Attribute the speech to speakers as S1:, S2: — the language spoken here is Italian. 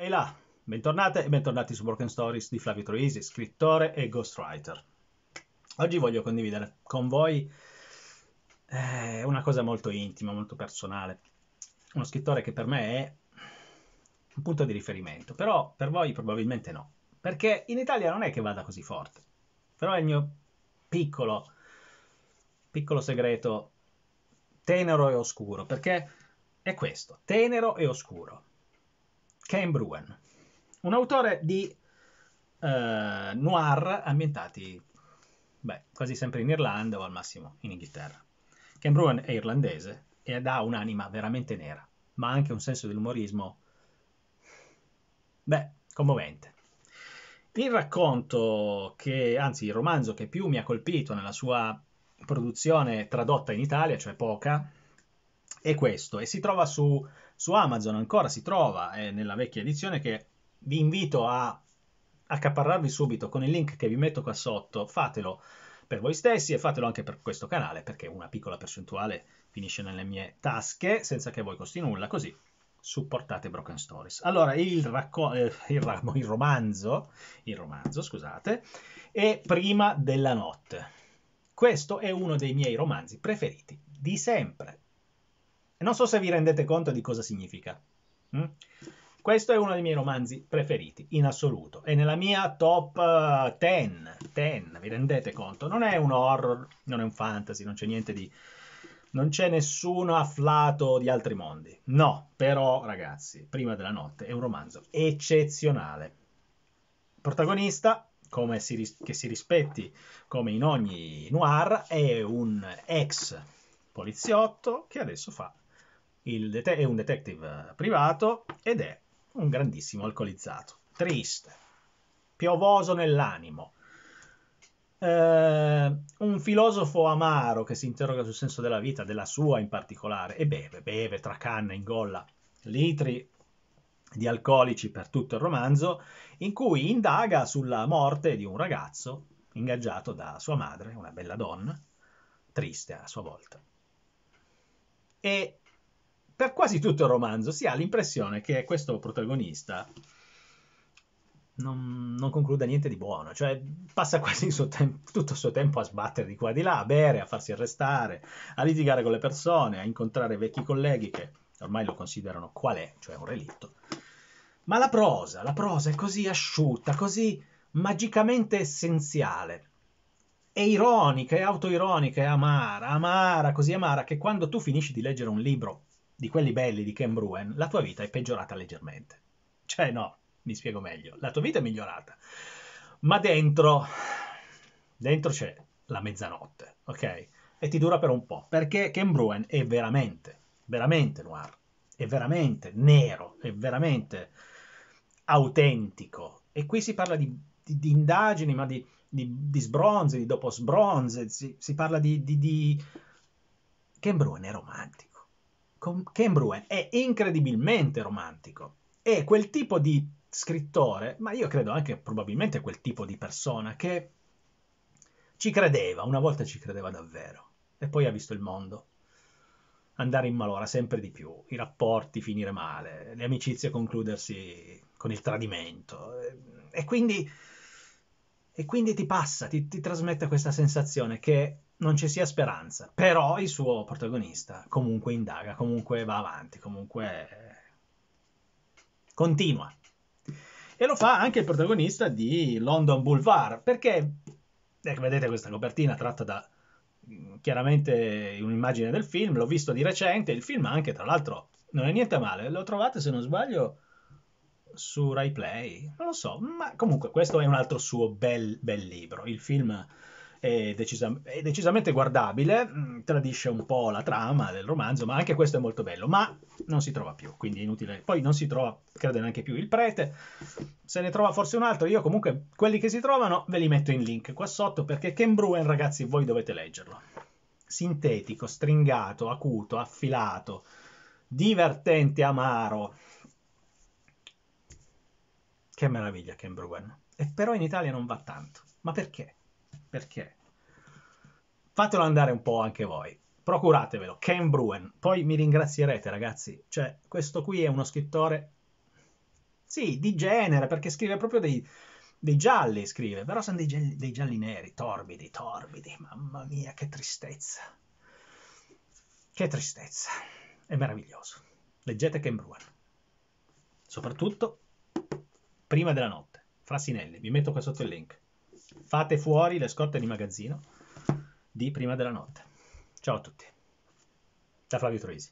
S1: Ehi là, bentornate e bentornati su Broken Stories di Flavio Troisi, scrittore e ghostwriter. Oggi voglio condividere con voi eh, una cosa molto intima, molto personale. Uno scrittore che per me è un punto di riferimento, però per voi probabilmente no. Perché in Italia non è che vada così forte. Però è il mio piccolo, piccolo segreto tenero e oscuro, perché è questo, tenero e oscuro Ken Bruen, un autore di eh, noir ambientati beh, quasi sempre in Irlanda o al massimo in Inghilterra. Ken Bruen è irlandese ed ha un'anima veramente nera, ma anche un senso dell'umorismo, beh, commovente. Il racconto che, anzi il romanzo che più mi ha colpito nella sua produzione tradotta in Italia, cioè poca, è questo e si trova su, su Amazon ancora, si trova eh, nella vecchia edizione che vi invito a accaparrarvi subito con il link che vi metto qua sotto, fatelo per voi stessi e fatelo anche per questo canale perché una piccola percentuale finisce nelle mie tasche senza che voi costi nulla, così supportate Broken Stories. Allora, il, racco- eh, il, ra- il, romanzo, il romanzo, scusate, è Prima della notte. Questo è uno dei miei romanzi preferiti di sempre. Non so se vi rendete conto di cosa significa. Mm? Questo è uno dei miei romanzi preferiti in assoluto. È nella mia top 10. Eh, vi rendete conto? Non è un horror, non è un fantasy, non c'è niente di. Non c'è nessuno afflato di altri mondi. No, però, ragazzi, Prima della notte è un romanzo eccezionale. Protagonista, come si ris- che si rispetti come in ogni noir, è un ex poliziotto che adesso fa det- è un detective privato ed è un grandissimo alcolizzato, triste, piovoso nell'animo. Eh, un filosofo amaro che si interroga sul senso della vita, della sua in particolare, e beve, beve, tracanna, ingolla litri di alcolici per tutto il romanzo, in cui indaga sulla morte di un ragazzo ingaggiato da sua madre, una bella donna, triste a sua volta. E per quasi tutto il romanzo si ha l'impressione che questo protagonista non, non, concluda niente di buono, cioè passa quasi il tem- tutto il suo tempo a sbattere di qua e di là, a bere, a farsi arrestare, a litigare con le persone, a incontrare vecchi colleghi che ormai lo considerano qual è, cioè un relitto. Ma la prosa, la prosa è così asciutta, così magicamente essenziale. È ironica, è autoironica, è amara, amara, così amara, che quando tu finisci di leggere un libro di quelli belli di Ken Bruen, la tua vita è peggiorata leggermente. Cioè no, mi spiego meglio, la tua vita è migliorata, ma dentro, dentro c'è la mezzanotte, ok? E ti dura per un po', perché Ken Bruen è veramente, veramente noir, è veramente nero, è veramente autentico. E qui si parla di, di, di indagini, ma di, di, sbronze, di dopo sbronze, si, si parla di... di, di... Ken Bruen è romantico Ken Bruen è incredibilmente romantico. È quel tipo di scrittore, ma io credo anche probabilmente quel tipo di persona che ci credeva, una volta ci credeva davvero, e poi ha visto il mondo andare in malora sempre di più, i rapporti finire male, le amicizie concludersi con il tradimento. E quindi, e quindi ti passa, ti, ti trasmette questa sensazione che non ci sia speranza, però il suo protagonista comunque indaga, comunque va avanti, comunque eh, continua. E lo fa anche il protagonista di London Boulevard, perché ecco, vedete questa copertina tratta da mm, chiaramente un'immagine del film, l'ho visto di recente, il film anche tra l'altro non è niente male, lo trovate se non sbaglio su RaiPlay, non lo so, ma comunque questo è un altro suo bel, bel libro, il film è, decisam- è decisamente guardabile, mh, mm, tradisce un po' la trama del romanzo, ma anche questo è molto bello, ma non si trova più, quindi è inutile. Poi non si trova, credo, neanche più il prete, se ne trova forse un altro, io comunque quelli che si trovano ve li metto in link qua sotto, perché Ken Bruen, ragazzi, voi dovete leggerlo. Sintetico, stringato, acuto, affilato, divertente, amaro. Che meraviglia Ken Bruen. E però in Italia non va tanto. Ma perché? Perché? Fatelo andare un po' anche voi. Procuratevelo, Ken Bruen. Poi mi ringrazierete, ragazzi. Cioè, questo qui è uno scrittore, sì, di genere, perché scrive proprio dei, dei gialli, scrive, però sono dei dei gialli neri, torbidi, torbidi. Mamma mia, che tristezza. Che tristezza. È meraviglioso. Leggete Ken Bruen. Soprattutto prima della notte. Frasinelli, vi metto qua sotto il link. Fate fuori le scorte di magazzino di prima della notte. Ciao a tutti. Da Flavio Troisi.